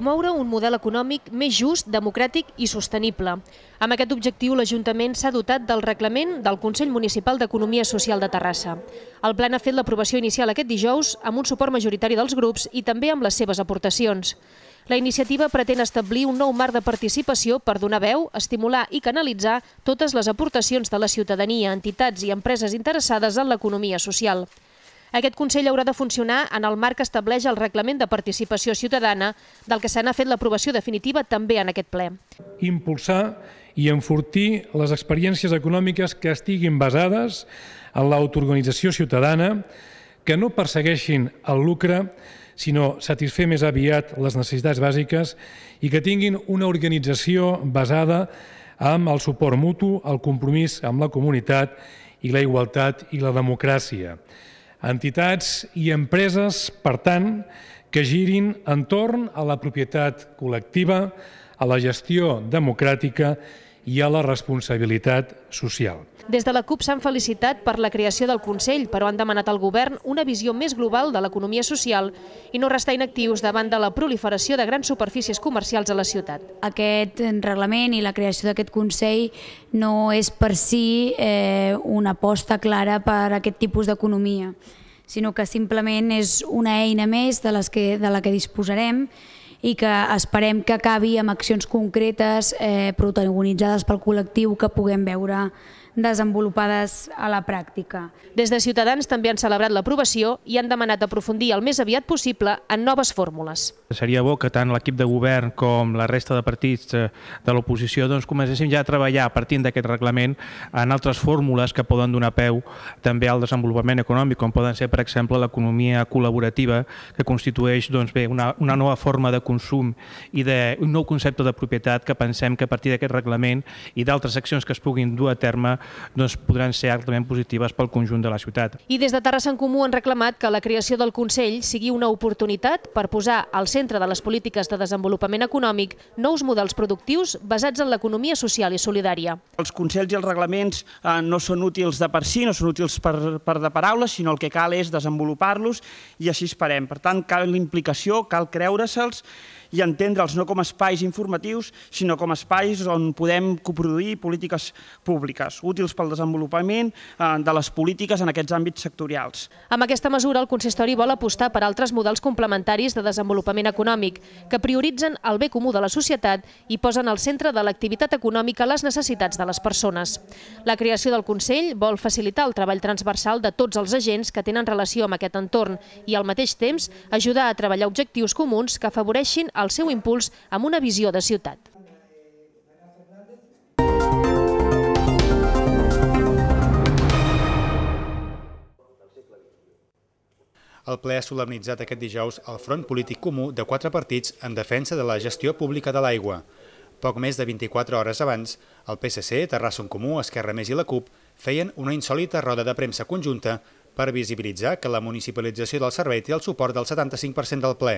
promoure un model econòmic més just, democràtic i sostenible. Amb aquest objectiu, l'Ajuntament s'ha dotat del reglament del Consell Municipal d'Economia Social de Terrassa. El plan ha fet l'aprovació inicial aquest dijous amb un suport majoritari dels grups i també amb les seves aportacions. La iniciativa pretén establir un nou marc de participació per donar veu, estimular i canalitzar totes les aportacions de la ciutadania, entitats i empreses interessades en l'economia social. Aquest Consell haurà de funcionar en el marc que estableix el Reglament de Participació Ciutadana, del que se n'ha fet l'aprovació definitiva també en aquest ple. Impulsar i enfortir les experiències econòmiques que estiguin basades en l'autoorganització ciutadana, que no persegueixin el lucre, sinó satisfer més aviat les necessitats bàsiques i que tinguin una organització basada amb el suport mutu, el compromís amb la comunitat i la igualtat i la democràcia entitats i empreses, per tant, que girin entorn a la propietat col·lectiva, a la gestió democràtica i i a la responsabilitat social. Des de la CUP s'han felicitat per la creació del Consell, però han demanat al govern una visió més global de l'economia social i no restar inactius davant de la proliferació de grans superfícies comercials a la ciutat. Aquest reglament i la creació d'aquest Consell no és per si eh, una aposta clara per aquest tipus d'economia, sinó que simplement és una eina més de, les que, de la que disposarem i que esperem que acabi amb accions concretes eh, protagonitzades pel col·lectiu que puguem veure desenvolupades a la pràctica. Des de Ciutadans també han celebrat l'aprovació i han demanat aprofundir el més aviat possible en noves fórmules. Seria bo que tant l'equip de govern com la resta de partits eh, de l'oposició doncs, comencéssim ja a treballar partint d'aquest reglament en altres fórmules que poden donar peu també al desenvolupament econòmic, com poden ser, per exemple, l'economia col·laborativa, que constitueix doncs, bé, una, una nova forma de consum i de, un nou concepte de propietat que pensem que a partir d'aquest reglament i d'altres accions que es puguin dur a terme doncs podran ser altament positives pel conjunt de la ciutat. I des de Terrassa en Comú han reclamat que la creació del Consell sigui una oportunitat per posar al centre de les polítiques de desenvolupament econòmic nous models productius basats en l'economia social i solidària. Els consells i els reglaments eh, no són útils de per si, no són útils per, per de paraules, sinó el que cal és desenvolupar-los i així esperem. Per tant, cal implicació, cal creure-se'ls i entendre'ls no com a espais informatius, sinó com a espais on podem coproduir polítiques públiques, útils pel desenvolupament eh, de les polítiques en aquests àmbits sectorials. Amb aquesta mesura, el consistori vol apostar per altres models complementaris de desenvolupament econòmic, que prioritzen el bé comú de la societat i posen al centre de l'activitat econòmica les necessitats de les persones. La creació del Consell vol facilitar el treball transversal de tots els agents que tenen relació amb aquest entorn i, al mateix temps, ajudar a treballar objectius comuns que afavoreixin el seu impuls amb una visió de ciutat. El ple ha solemnitzat aquest dijous el Front Polític Comú de quatre partits en defensa de la gestió pública de l'aigua. Poc més de 24 hores abans, el PSC, Terrassa en Comú, Esquerra Més i la CUP feien una insòlita roda de premsa conjunta per visibilitzar que la municipalització del servei té el suport del 75% del ple.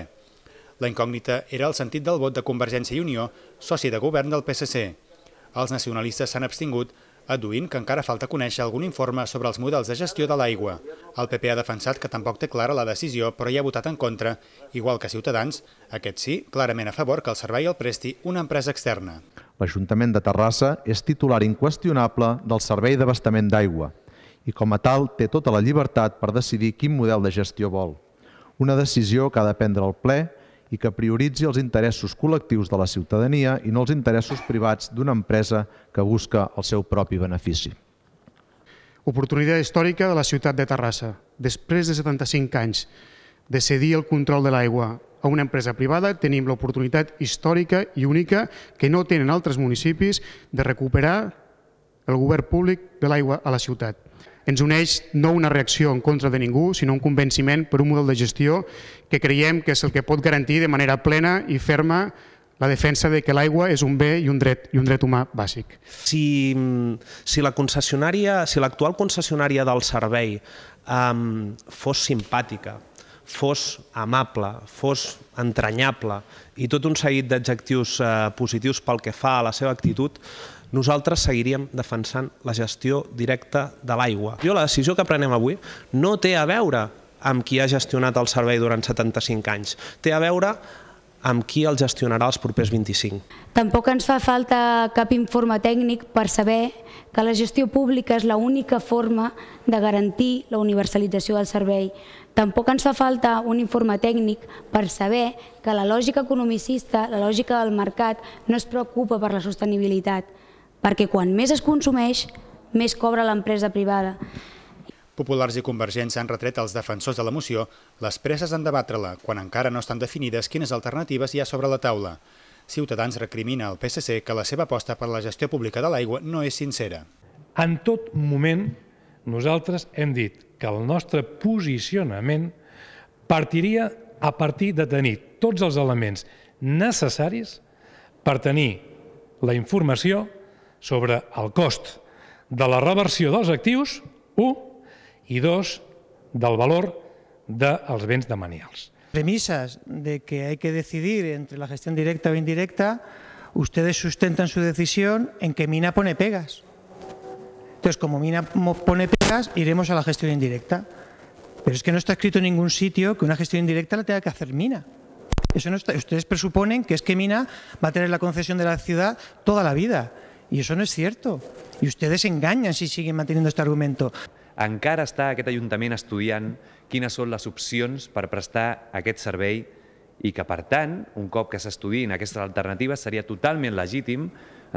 La incògnita era el sentit del vot de Convergència i Unió, soci de govern del PSC. Els nacionalistes s'han abstingut, aduint que encara falta conèixer algun informe sobre els models de gestió de l'aigua. El PP ha defensat que tampoc té clara la decisió, però hi ha votat en contra. Igual que Ciutadans, aquest sí, clarament a favor que el servei el presti una empresa externa. L'Ajuntament de Terrassa és titular inqüestionable del Servei d'Abastament d'Aigua i com a tal té tota la llibertat per decidir quin model de gestió vol. Una decisió que ha de prendre el ple i que prioritzi els interessos col·lectius de la ciutadania i no els interessos privats d'una empresa que busca el seu propi benefici. Oportunitat històrica de la ciutat de Terrassa. Després de 75 anys de cedir el control de l'aigua a una empresa privada, tenim l'oportunitat històrica i única que no tenen altres municipis de recuperar el govern públic de l'aigua a la ciutat ens uneix no una reacció en contra de ningú, sinó un convenciment per un model de gestió que creiem que és el que pot garantir de manera plena i ferma la defensa de que l'aigua és un bé i un dret i un dret humà bàsic. Si, mm, si la concessionària, si l'actual concessionària del servei um, fos simpàtica, fos amable, fos entranyable i tot un seguit d'adjectius eh, positius pel que fa a la seva actitud, nosaltres seguiríem defensant la gestió directa de l'aigua. Jo la decisió que prenem avui no té a veure amb qui ha gestionat el servei durant 75 anys. Té a veure amb qui el gestionarà els propers 25. Tampoc ens fa falta cap informe tècnic per saber que la gestió pública és l'única forma de garantir la universalització del servei. Tampoc ens fa falta un informe tècnic per saber que la lògica economicista, la lògica del mercat, no es preocupa per la sostenibilitat, perquè quan més es consumeix, més cobra l'empresa privada. Populars i Convergents han retret als defensors de la moció les presses en debatre-la, quan encara no estan definides quines alternatives hi ha sobre la taula. Ciutadans recrimina al PSC que la seva aposta per la gestió pública de l'aigua no és sincera. En tot moment, nosaltres hem dit que el nostre posicionament partiria a partir de tenir tots els elements necessaris per tenir la informació sobre el cost de la reversió dels actius, 1, y dos, del valor dels de béns demanials. Premisas de que hay que decidir entre la gestión directa o indirecta, ustedes sustentan su decisión en que Mina pone pegas. Entonces, como Mina pone pegas, iremos a la gestión indirecta. Pero es que no está escrito en ningún sitio que una gestión indirecta la tenga que hacer Mina. Eso no está. Ustedes presuponen que es que Mina va a tener la concesión de la ciudad toda la vida. Y eso no es cierto. Y ustedes engañan si siguen manteniendo este argumento. encara està aquest Ajuntament estudiant quines són les opcions per prestar aquest servei i que, per tant, un cop que s'estudiïn aquestes alternatives, seria totalment legítim,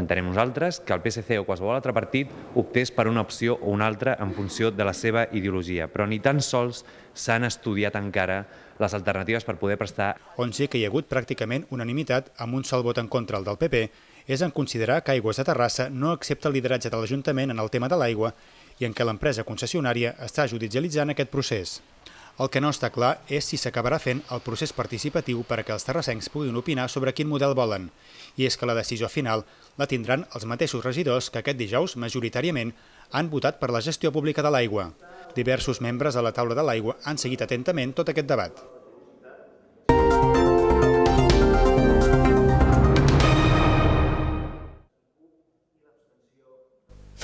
entenem nosaltres, que el PSC o qualsevol altre partit optés per una opció o una altra en funció de la seva ideologia. Però ni tan sols s'han estudiat encara les alternatives per poder prestar. On sí que hi ha hagut pràcticament unanimitat amb un sol vot en contra el del PP és en considerar que Aigües de Terrassa no accepta el lideratge de l'Ajuntament en el tema de l'aigua i en què l'empresa concessionària està judicialitzant aquest procés. El que no està clar és si s'acabarà fent el procés participatiu perquè els terrassencs puguin opinar sobre quin model volen. I és que la decisió final la tindran els mateixos regidors que aquest dijous, majoritàriament, han votat per la gestió pública de l'aigua. Diversos membres de la taula de l'aigua han seguit atentament tot aquest debat.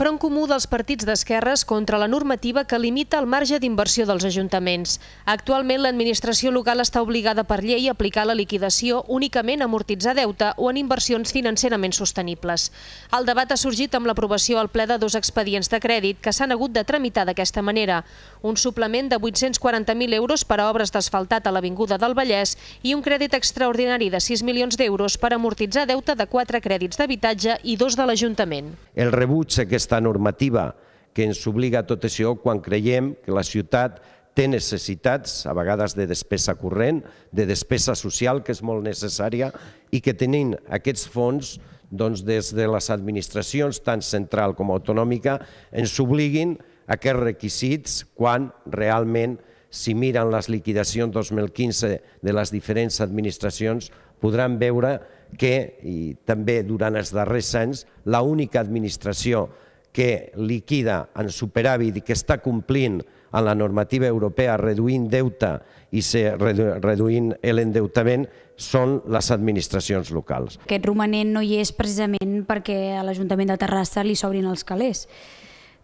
front comú dels partits d'esquerres contra la normativa que limita el marge d'inversió dels ajuntaments. Actualment, l'administració local està obligada per llei a aplicar la liquidació únicament a amortitzar deute o en inversions financerament sostenibles. El debat ha sorgit amb l'aprovació al ple de dos expedients de crèdit que s'han hagut de tramitar d'aquesta manera. Un suplement de 840.000 euros per a obres d'asfaltat a l'Avinguda del Vallès i un crèdit extraordinari de 6 milions d'euros per amortitzar deute de 4 crèdits d'habitatge i dos de l'Ajuntament. El rebuig a aquesta aquesta normativa que ens obliga a tot això quan creiem que la ciutat té necessitats, a vegades de despesa corrent, de despesa social, que és molt necessària, i que tenim aquests fons doncs des de les administracions, tant central com autonòmica, ens obliguin a aquests requisits quan realment, si miren les liquidacions 2015 de les diferents administracions, podran veure que, i també durant els darrers anys, l'única administració que que liquida en superàvit i que està complint en la normativa europea reduint deute i reduint l'endeutament són les administracions locals. Aquest romanent no hi és precisament perquè a l'Ajuntament de Terrassa li s'obrin els calés.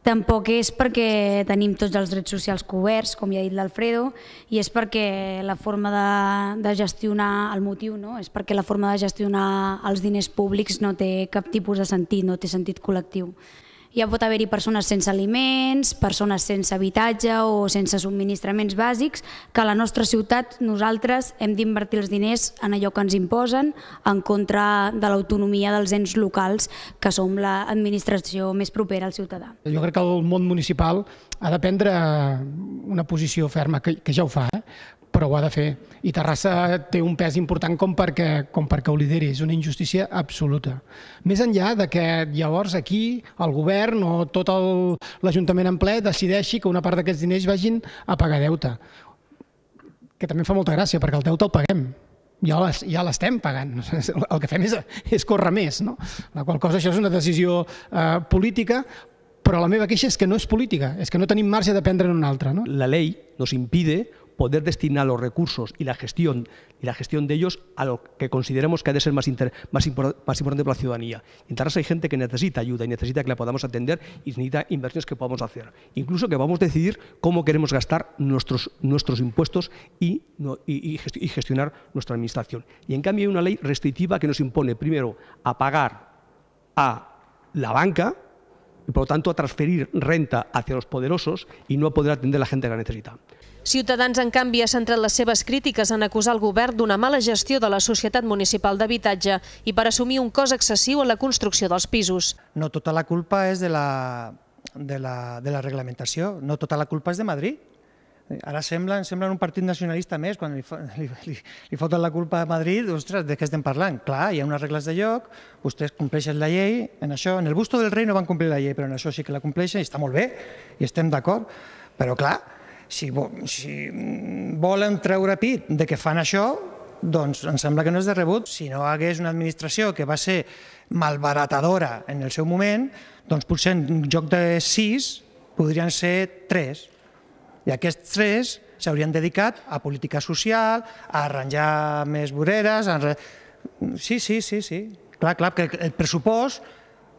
Tampoc és perquè tenim tots els drets socials coberts, com ja ha dit l'Alfredo, i és perquè la forma de, de gestionar el motiu, no? és perquè la forma de gestionar els diners públics no té cap tipus de sentit, no té sentit col·lectiu ja pot haver-hi persones sense aliments, persones sense habitatge o sense subministraments bàsics, que a la nostra ciutat nosaltres hem d'invertir els diners en allò que ens imposen en contra de l'autonomia dels ens locals, que som l'administració més propera al ciutadà. Jo crec que el món municipal ha de prendre una posició ferma, que, que ja ho fa, eh? però ho ha de fer. I Terrassa té un pes important com perquè, com perquè ho lideri, és una injustícia absoluta. Més enllà de que llavors aquí el govern o tot l'Ajuntament en ple decideixi que una part d'aquests diners vagin a pagar deute, que també fa molta gràcia perquè el deute el paguem, ja ja l'estem pagant. El que fem és, és córrer més. No? La qual cosa això és una decisió eh, política, però la meva queixa és que no és política, és que no tenim marge de prendre en una altra. No? La llei nos impide poder destinar los recursos y la gestión, y la gestión de ellos a lo que consideramos que ha de ser más, importante para la ciudadanía. En Tarras hay gente que necesita ayuda y necesita que la podamos atender y necesita inversiones que podamos hacer. Incluso que vamos a decidir cómo queremos gastar nuestros, nuestros impuestos y gestionar nuestra administración. Y en cambio hay una ley restrictiva que nos impone, primero, a pagar a la banca, y por lo tanto a transferir renta hacia los poderosos y no a poder atender a la gente que la necesita. Ciutadans, en canvi, ha centrat les seves crítiques en acusar el govern d'una mala gestió de la Societat Municipal d'Habitatge i per assumir un cost excessiu en la construcció dels pisos. No tota la culpa és de la, de la, de la reglamentació, no tota la culpa és de Madrid. Ara semblen, semblen un partit nacionalista més, quan li, li, li, li foten la culpa a Madrid, ostres, de què estem parlant? Clar, hi ha unes regles de lloc, vostès compleixen la llei, en això, en el busto del rei no van complir la llei, però en això sí que la compleixen i està molt bé, i estem d'acord, però clar, si, si mm, volen treure pit de que fan això, doncs em sembla que no és de rebut. Si no hagués una administració que va ser malbaratadora en el seu moment, doncs potser en joc de sis podrien ser tres. I aquests tres s'haurien dedicat a política social, a arranjar més voreres... A... Sí, sí, sí, sí. Clar, clar, que el pressupost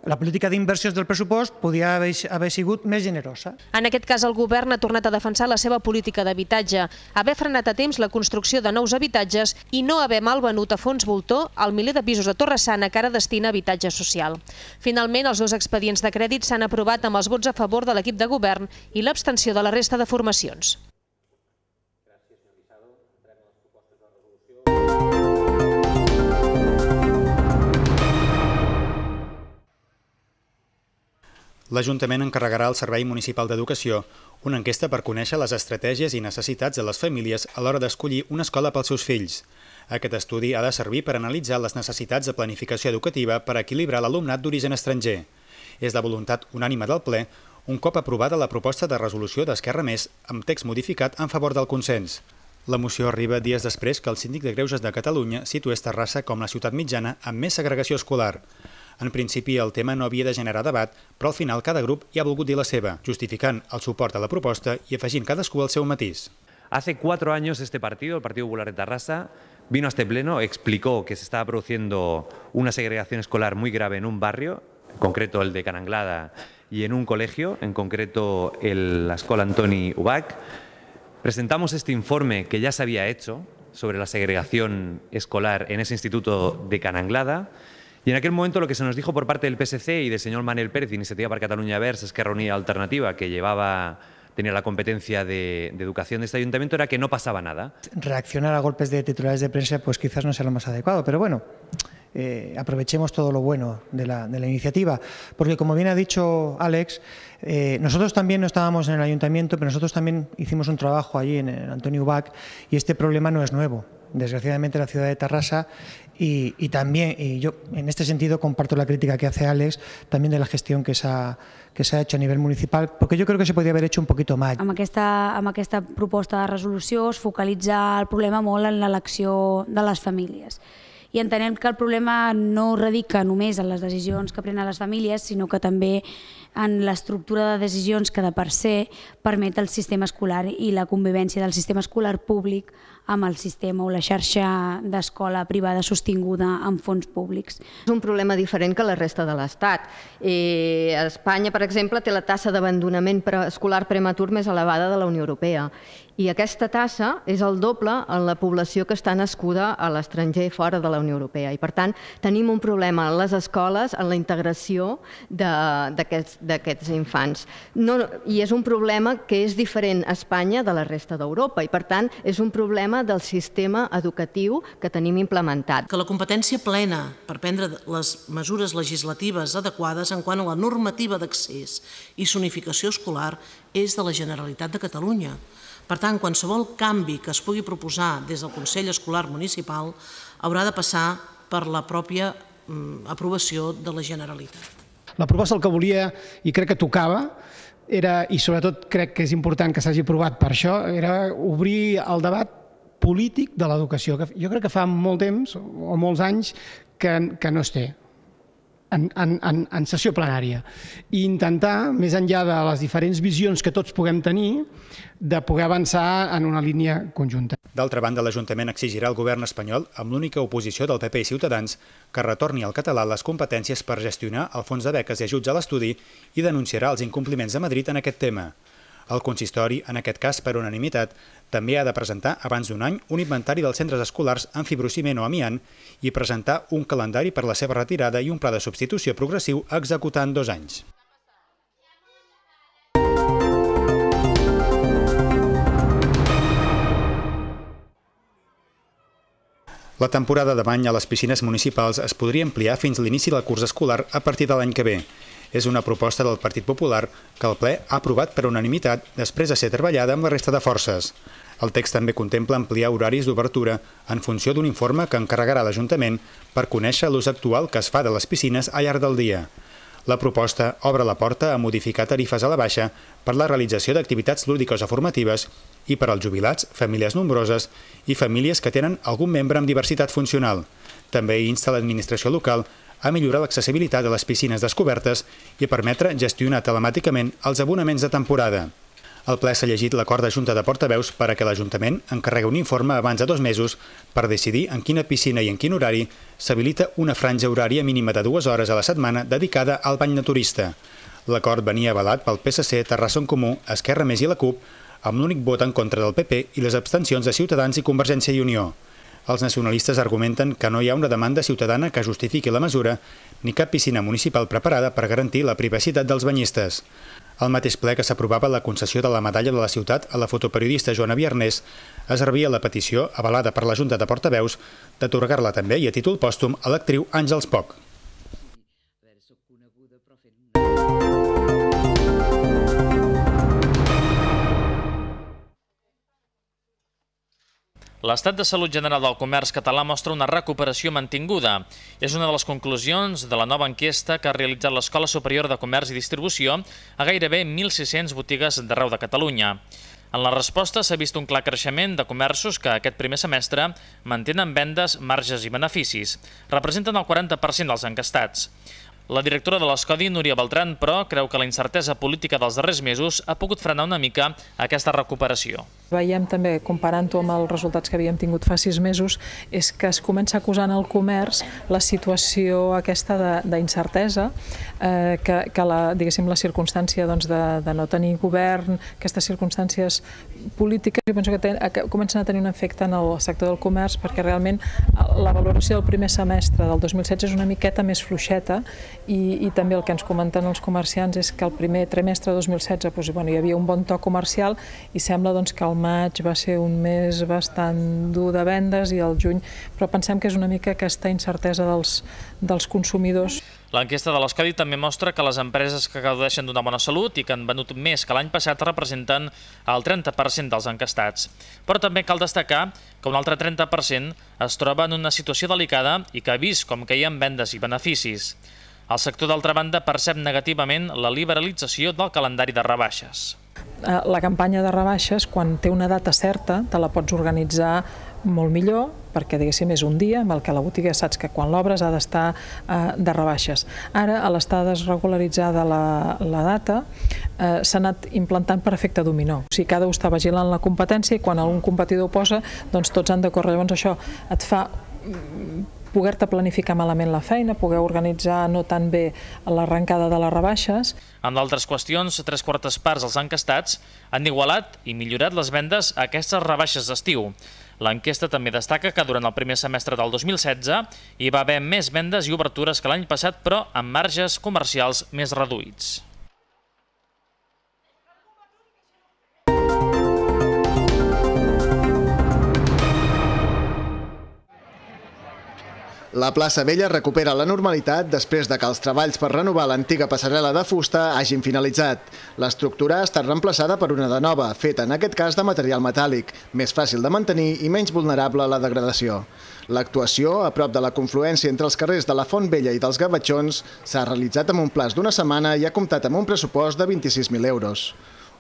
la política d'inversions del pressupost podia haver, sigut més generosa. En aquest cas, el govern ha tornat a defensar la seva política d'habitatge, haver frenat a temps la construcció de nous habitatges i no haver malvenut a fons voltor el miler de pisos de Torre Sana que ara destina a habitatge social. Finalment, els dos expedients de crèdit s'han aprovat amb els vots a favor de l'equip de govern i l'abstenció de la resta de formacions. l'Ajuntament encarregarà al Servei Municipal d'Educació una enquesta per conèixer les estratègies i necessitats de les famílies a l'hora d'escollir una escola pels seus fills. Aquest estudi ha de servir per analitzar les necessitats de planificació educativa per equilibrar l'alumnat d'origen estranger. És la voluntat unànima del ple un cop aprovada la proposta de resolució d'Esquerra Més amb text modificat en favor del consens. La moció arriba dies després que el síndic de Greuges de Catalunya situés Terrassa com la ciutat mitjana amb més segregació escolar. En principi, el tema no havia de generar debat, però al final cada grup hi ha volgut dir la seva, justificant el suport a la proposta i afegint cadascú el seu matís. Hace cuatro años este partido, el Partido Popular de Tarrasa, vino a este pleno, explicó que se estaba produciendo una segregación escolar muy grave en un barrio, en concreto el de Cananglada, y en un colegio, en concreto el, la Escola Antoni Ubac. Presentamos este informe que ya se había hecho sobre la segregación escolar en ese instituto de Cananglada. Y en aquel momento lo que se nos dijo por parte del PSC y del señor Manuel Pérez, Iniciativa para Cataluña Versa, Esquerra Unida Alternativa, que llevaba tenía la competencia de, educación de este ayuntamiento era que no pasaba nada. Reaccionar a golpes de titulares de prensa pues quizás no sea lo más adecuado, pero bueno, eh, aprovechemos todo lo bueno de la, iniciativa, porque como bien ha dicho Alex, eh, nosotros también no estábamos en el ayuntamiento, pero nosotros también hicimos un trabajo allí en, Antonio UBAC y este problema no es nuevo. desgraciadamente, la ciudad de Tarrasa. Y, y también, y yo en este sentido comparto la crítica que hace Alex, también de la gestión que se ha, que s'ha hecho a nivell municipal, perquè jo crec que se podria haver hecho un poquito más. Amb aquesta, amb aquesta proposta de resolució es focalitza el problema molt en l'elecció de les famílies i entenem que el problema no radica només en les decisions que prenen les famílies, sinó que també en l'estructura de decisions que de per se permet el sistema escolar i la convivència del sistema escolar públic amb el sistema o la xarxa d'escola privada sostinguda amb fons públics. És un problema diferent que la resta de l'Estat. Eh, Espanya, per exemple, té la tassa d'abandonament escolar prematur més elevada de la Unió Europea i aquesta tassa és el doble en la població que està nascuda a l'estranger fora de la Unió Europea. I, per tant, tenim un problema en les escoles, en la integració d'aquests infants. No, I és un problema que és diferent a Espanya de la resta d'Europa. I, per tant, és un problema del sistema educatiu que tenim implementat. Que la competència plena per prendre les mesures legislatives adequades en quant a la normativa d'accés i sonificació escolar és de la Generalitat de Catalunya. Per tant, qualsevol canvi que es pugui proposar des del Consell Escolar Municipal haurà de passar per la pròpia mm, aprovació de la Generalitat. La proposta el que volia, i crec que tocava, era, i sobretot crec que és important que s'hagi aprovat per això, era obrir el debat polític de l'educació, que jo crec que fa molt temps o molts anys que, que no es té en, en, en, en sessió plenària i intentar, més enllà de les diferents visions que tots puguem tenir, de poder avançar en una línia conjunta. D'altra banda, l'Ajuntament exigirà al govern espanyol, amb l'única oposició del PP i Ciutadans, que retorni al català les competències per gestionar el fons de beques i ajuts a l'estudi i denunciarà els incompliments de Madrid en aquest tema. El consistori, en aquest cas per unanimitat, també ha de presentar abans d'un any un inventari dels centres escolars amb fibrociment o amiant i presentar un calendari per la seva retirada i un pla de substitució progressiu a executar en dos anys. La temporada de bany a les piscines municipals es podria ampliar fins l'inici del curs escolar a partir de l'any que ve. És una proposta del Partit Popular que el ple ha aprovat per unanimitat després de ser treballada amb la resta de forces. El text també contempla ampliar horaris d'obertura en funció d'un informe que encarregarà l'Ajuntament per conèixer l'ús actual que es fa de les piscines al llarg del dia. La proposta obre la porta a modificar tarifes a la baixa per la realització d'activitats lúdiques o formatives i per als jubilats, famílies nombroses i famílies que tenen algun membre amb diversitat funcional. També insta l'administració local a millorar l'accessibilitat a les piscines descobertes i a permetre gestionar telemàticament els abonaments de temporada. El ple s'ha llegit l'acord de Junta de Portaveus per a que l'Ajuntament encarrega un informe abans de dos mesos per decidir en quina piscina i en quin horari s'habilita una franja horària mínima de dues hores a la setmana dedicada al bany naturista. L'acord venia avalat pel PSC, Terrassa en Comú, Esquerra Més i la CUP, amb l'únic vot en contra del PP i les abstencions de Ciutadans i Convergència i Unió. Els nacionalistes argumenten que no hi ha una demanda ciutadana que justifiqui la mesura ni cap piscina municipal preparada per garantir la privacitat dels banyistes. Al mateix ple que s'aprovava la concessió de la medalla de la ciutat a la fotoperiodista Joana Viernés, es rebia la petició, avalada per la Junta de Portaveus, d'atorgar-la també i a títol pòstum a l'actriu Àngels Poc. L'estat de salut general del comerç català mostra una recuperació mantinguda. És una de les conclusions de la nova enquesta que ha realitzat l'Escola Superior de Comerç i Distribució a gairebé 1.600 botigues d'arreu de Catalunya. En la resposta s'ha vist un clar creixement de comerços que aquest primer semestre mantenen vendes, marges i beneficis. Representen el 40% dels encastats. La directora de l'Escodi, Núria Beltran, però, creu que la incertesa política dels darrers mesos ha pogut frenar una mica aquesta recuperació. Veiem també, comparant-ho amb els resultats que havíem tingut fa sis mesos, és que es comença acusant al comerç la situació aquesta d'incertesa, eh, que, que la, la circumstància doncs, de, de no tenir govern, aquestes circumstàncies polítiques jo penso que, comencen a tenir un efecte en el sector del comerç perquè realment eh, la valoració del primer semestre del 2016 és una miqueta més fluixeta i, i també el que ens comenten els comerciants és que el primer trimestre de 2016 doncs, bueno, hi havia un bon to comercial i sembla doncs, que el maig va ser un mes bastant dur de vendes i el juny, però pensem que és una mica aquesta incertesa dels, dels consumidors. L'enquesta de l'Escadi també mostra que les empreses que gaudeixen d'una bona salut i que han venut més que l'any passat representen el 30% dels encastats. Però també cal destacar que un altre 30% es troba en una situació delicada i que ha vist com caien vendes i beneficis. El sector, d'altra banda, percep negativament la liberalització del calendari de rebaixes. Eh, la campanya de rebaixes, quan té una data certa, te la pots organitzar molt millor, perquè diguéssim és un dia en el que la botiga saps que quan l'obres ha d'estar eh, de rebaixes. Ara, a l'estar desregularitzada la, la data, eh, s'ha anat implantant per efecte dominó. O sigui, cada un està vigilant la competència i quan algun competidor ho posa, doncs tots han de córrer. Llavors això et fa mm, poder-te planificar malament la feina, poder organitzar no tan bé l'arrencada de les rebaixes. En d'altres qüestions, tres quartes parts dels encastats han igualat i millorat les vendes a aquestes rebaixes d'estiu. L'enquesta també destaca que durant el primer semestre del 2016 hi va haver més vendes i obertures que l'any passat, però amb marges comercials més reduïts. La plaça Vella recupera la normalitat després de que els treballs per renovar l'antiga passarel·la de fusta hagin finalitzat. L'estructura ha estat reemplaçada per una de nova, feta en aquest cas de material metàl·lic, més fàcil de mantenir i menys vulnerable a la degradació. L'actuació, a prop de la confluència entre els carrers de la Font Vella i dels Gavatxons, s'ha realitzat en un plaç d'una setmana i ha comptat amb un pressupost de 26.000 euros.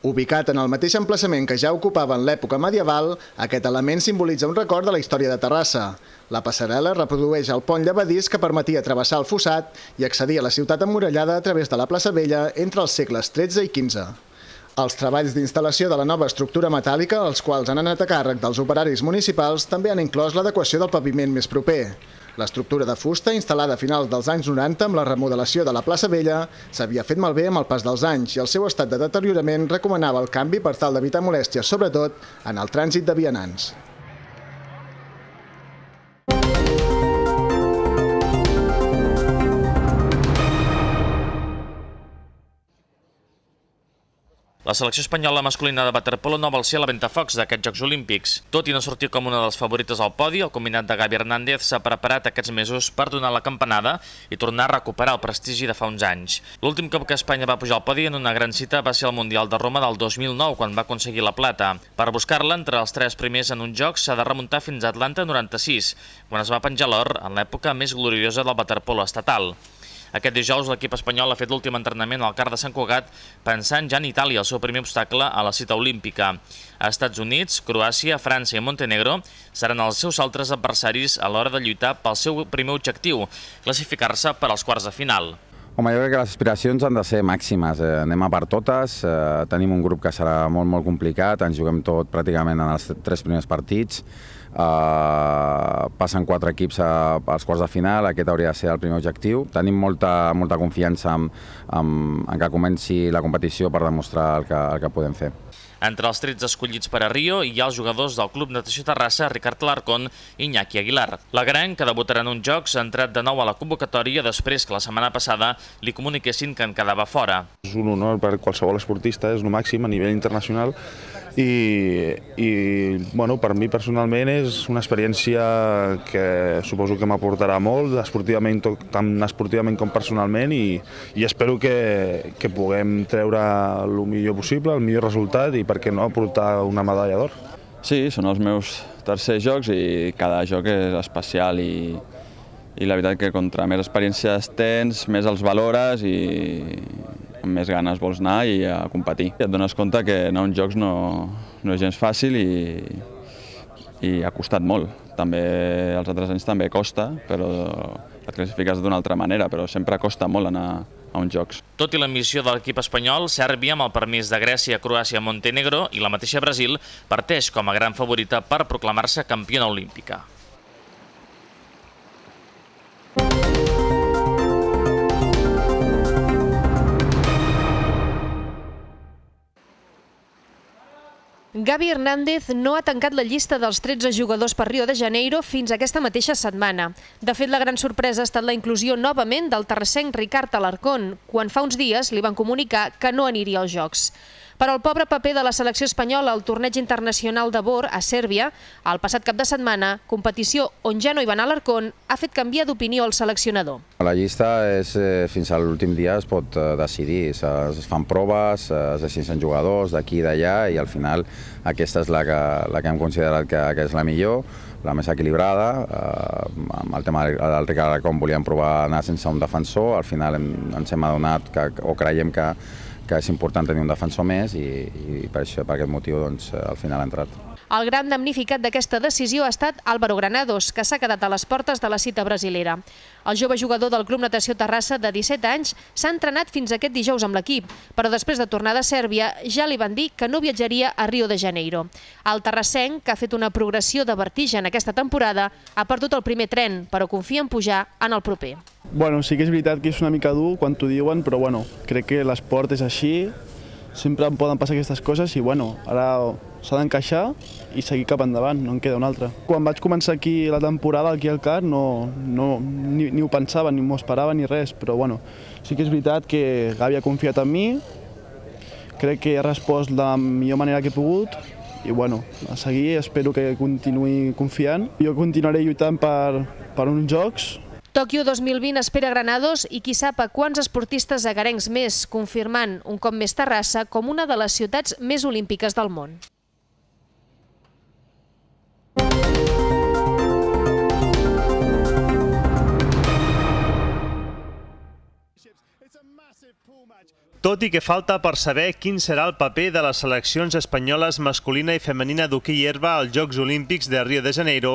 Ubicat en el mateix emplaçament que ja ocupava en l'època medieval, aquest element simbolitza un record de la història de Terrassa. La passarel·la reprodueix el pont llevadís que permetia travessar el fossat i accedir a la ciutat emmurellada a través de la plaça Vella entre els segles XIII i XV. Els treballs d'instal·lació de la nova estructura metàl·lica, els quals han anat a càrrec dels operaris municipals, també han inclòs l'adequació del paviment més proper. L'estructura de fusta, instal·lada a finals dels anys 90 amb la remodelació de la plaça Vella, s'havia fet malbé amb el pas dels anys i el seu estat de deteriorament recomanava el canvi per tal d'evitar molèsties, sobretot en el trànsit de vianants. La selecció espanyola masculina de waterpolo no vol ser la ventafocs d'aquests Jocs Olímpics. Tot i no sortir com una de les favorites al podi, el combinat de Gavi Hernández s'ha preparat aquests mesos per donar la campanada i tornar a recuperar el prestigi de fa uns anys. L'últim cop que Espanya va pujar al podi en una gran cita va ser el Mundial de Roma del 2009, quan va aconseguir la plata. Per buscar-la entre els tres primers en un joc s'ha de remuntar fins a Atlanta 96, quan es va penjar l'or en l'època més gloriosa del waterpolo estatal. Aquest dijous l'equip espanyol ha fet l'últim entrenament al car de Sant Cugat pensant ja en Itàlia, el seu primer obstacle a la cita olímpica. A Estats Units, Croàcia, França i Montenegro seran els seus altres adversaris a l'hora de lluitar pel seu primer objectiu, classificar-se per als quarts de final. Home, jo crec que les aspiracions han de ser màximes. Eh, anem a per totes, eh, tenim un grup que serà molt, molt complicat, ens juguem tot pràcticament en els tres primers partits, eh, passen quatre equips a, als quarts de final, aquest hauria de ser el primer objectiu. Tenim molta, molta confiança en, en, en que comenci la competició per demostrar el que, el que podem fer. Entre els 13 escollits per a Rio hi ha els jugadors del Club Natació Terrassa, Ricard Larcón i Iñaki Aguilar. La gran, que debutarà en uns jocs, ha entrat de nou a la convocatòria després que la setmana passada li comuniquessin que en quedava fora. És un honor per qualsevol esportista, és el màxim a nivell internacional i, i bueno, per mi personalment és una experiència que suposo que m'aportarà molt, esportivament, tant esportivament com personalment i, i espero que, que puguem treure el millor possible, el millor resultat i per què no portar una medalla d'or? Sí, són els meus tercers jocs i cada joc és especial i, i la veritat que contra més experiències tens, més els valores i amb més ganes vols anar i a competir. I et dones compte que anar a uns jocs no, no és gens fàcil i, i ha costat molt. També els altres anys també costa, però et classifiques d'una altra manera, però sempre costa molt anar, a uns jocs. Tot i missió de l'equip espanyol, Sèrbia, amb el permís de Grècia, Croàcia, Montenegro i la mateixa Brasil, parteix com a gran favorita per proclamar-se campiona olímpica. Música Gavi Hernández no ha tancat la llista dels 13 jugadors per Rio de Janeiro fins aquesta mateixa setmana. De fet, la gran sorpresa ha estat la inclusió novament del terrassenc Ricard Alarcón, quan fa uns dies li van comunicar que no aniria als Jocs. Per al pobre paper de la selecció espanyola al torneig internacional de Bor, a Sèrbia, el passat cap de setmana, competició on ja no hi va anar l'Arcón, ha fet canviar d'opinió el seleccionador. La llista és eh, fins a l'últim dia es pot eh, decidir, es, fan proves, eh, es decideixen jugadors d'aquí i d'allà i al final aquesta és la que, la que hem considerat que, que és la millor, la més equilibrada. Eh, amb el tema del Ricard Arcon volíem provar anar sense un defensor, al final hem, ens hem adonat que, o creiem que que és important tenir un defensor més i, i per, això, per aquest motiu doncs, eh, al final ha entrat. El gran damnificat d'aquesta decisió ha estat Álvaro Granados, que s'ha quedat a les portes de la cita brasilera. El jove jugador del Club Natació Terrassa, de 17 anys, s'ha entrenat fins aquest dijous amb l'equip, però després de tornar de Sèrbia ja li van dir que no viatjaria a Rio de Janeiro. El terrassenc, que ha fet una progressió de vertigen aquesta temporada, ha perdut el primer tren, però confia en pujar en el proper. Bueno, sí que és veritat que és una mica dur quan t'ho diuen, però bueno, crec que l'esport és així, sempre em poden passar aquestes coses i bueno, ara s'ha d'encaixar i seguir cap endavant, no en queda un altre. Quan vaig començar aquí la temporada, aquí al CAR, no, no, ni, ni ho pensava, ni m'ho esperava, ni res, però bueno, sí que és veritat que Gavi ha confiat en mi, crec que he respost la millor manera que he pogut, i bueno, a seguir, espero que continuï confiant. Jo continuaré lluitant per, per uns jocs, Tòquio 2020 espera Granados i qui sap a quants esportistes agarencs més, confirmant un cop més Terrassa com una de les ciutats més olímpiques del món. Thank you. tot i que falta per saber quin serà el paper de les seleccions espanyoles masculina i femenina d'hoquei herba als Jocs Olímpics de Rio de Janeiro,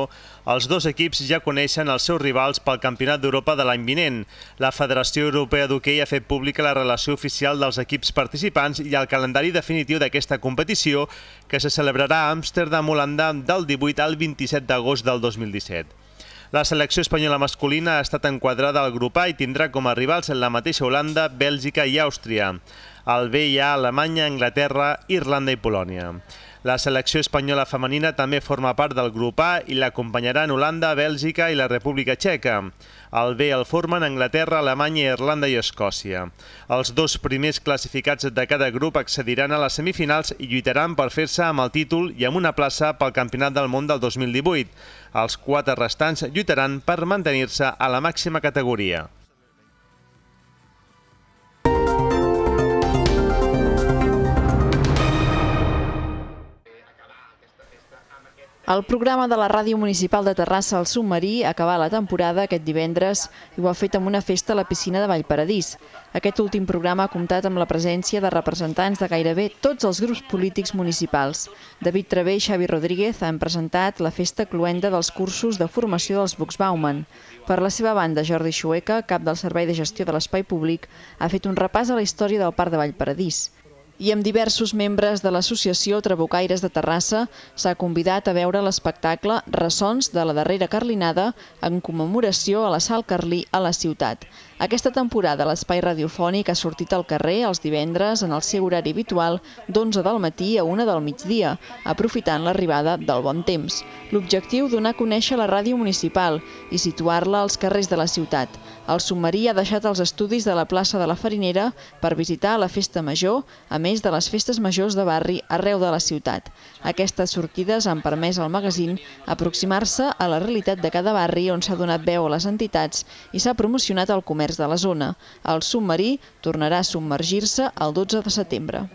els dos equips ja coneixen els seus rivals pel Campionat d'Europa de l'any vinent. La Federació Europea d'Hoquei ha fet pública la relació oficial dels equips participants i el calendari definitiu d'aquesta competició, que se celebrarà a Amsterdam, Holanda, del 18 al 27 d'agost del 2017. La selecció espanyola masculina ha estat enquadrada al grup A i tindrà com a rivals en la mateixa Holanda, Bèlgica i Àustria. El B hi ha Alemanya, Anglaterra, Irlanda i Polònia. La selecció espanyola femenina també forma part del grup A i l'acompanyaran Holanda, Bèlgica i la República Txeca. El B el formen Anglaterra, Alemanya, Irlanda i Escòcia. Els dos primers classificats de cada grup accediran a les semifinals i lluitaran per fer-se amb el títol i amb una plaça pel Campionat del Món del 2018. Els quatre restants lluitaran per mantenir-se a la màxima categoria. El programa de la Ràdio Municipal de Terrassa al Submarí acabà la temporada aquest divendres i ho ha fet amb una festa a la piscina de Vallparadís. Aquest últim programa ha comptat amb la presència de representants de gairebé tots els grups polítics municipals. David Travé i Xavi Rodríguez han presentat la festa cluenda dels cursos de formació dels Buxbauman. Per la seva banda, Jordi Xueca, cap del Servei de Gestió de l'Espai Públic, ha fet un repàs a la història del Parc de Vallparadís i amb diversos membres de l'associació Trabucaires de Terrassa s'ha convidat a veure l'espectacle Ressons de la darrera Carlinada en commemoració a la Sal Carlí a la ciutat. Aquesta temporada l'espai radiofònic ha sortit al carrer els divendres en el seu horari habitual d'11 del matí a 1 del migdia, aprofitant l'arribada del bon temps. L'objectiu donar a conèixer la ràdio municipal i situar-la als carrers de la ciutat. El submarí ha deixat els estudis de la plaça de la Farinera per visitar la Festa Major, a més de les festes majors de barri arreu de la ciutat. Aquestes sortides han permès al magazín aproximar-se a la realitat de cada barri on s'ha donat veu a les entitats i s'ha promocionat el comerç de la zona. El submarí tornarà a submergir-se el 12 de setembre.